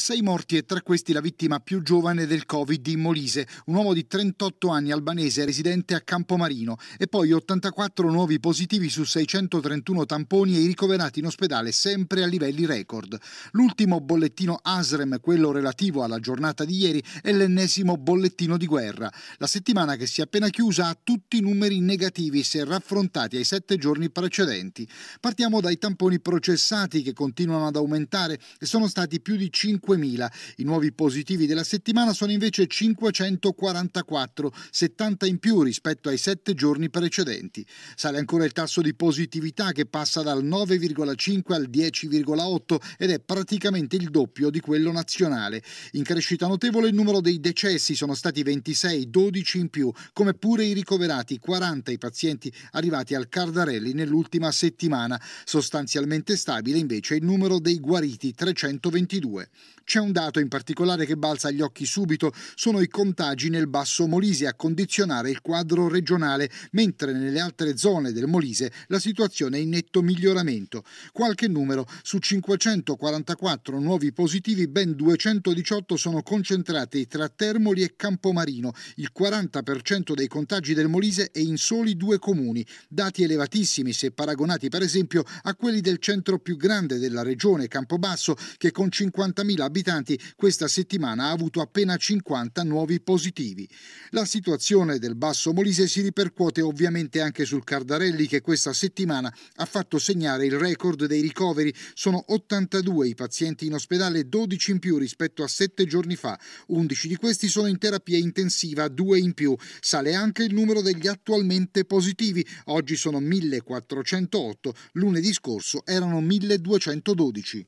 Sei morti e tra questi la vittima più giovane del Covid in Molise, un uomo di 38 anni albanese residente a Campomarino e poi 84 nuovi positivi su 631 tamponi e i ricoverati in ospedale sempre a livelli record. L'ultimo bollettino ASREM, quello relativo alla giornata di ieri, è l'ennesimo bollettino di guerra. La settimana che si è appena chiusa ha tutti i numeri negativi se raffrontati ai sette giorni precedenti. Partiamo dai tamponi processati che continuano ad aumentare e sono stati più di 5 5.000. I nuovi positivi della settimana sono invece 544, 70 in più rispetto ai sette giorni precedenti. Sale ancora il tasso di positività che passa dal 9,5 al 10,8 ed è praticamente il doppio di quello nazionale. In crescita notevole il numero dei decessi sono stati 26, 12 in più, come pure i ricoverati, 40 i pazienti arrivati al Cardarelli nell'ultima settimana. Sostanzialmente stabile invece il numero dei guariti, 322. C'è un dato in particolare che balza agli occhi subito, sono i contagi nel Basso Molise a condizionare il quadro regionale, mentre nelle altre zone del Molise la situazione è in netto miglioramento. Qualche numero, su 544 nuovi positivi ben 218 sono concentrati tra Termoli e Campomarino, il 40% dei contagi del Molise è in soli due comuni, dati elevatissimi se paragonati per esempio a quelli del centro più grande della regione, Campobasso, che con 50.000 abitanti abitanti, questa settimana ha avuto appena 50 nuovi positivi. La situazione del Basso Molise si ripercuote ovviamente anche sul Cardarelli che questa settimana ha fatto segnare il record dei ricoveri. Sono 82 i pazienti in ospedale, 12 in più rispetto a 7 giorni fa. 11 di questi sono in terapia intensiva, 2 in più. Sale anche il numero degli attualmente positivi. Oggi sono 1408, lunedì scorso erano 1212.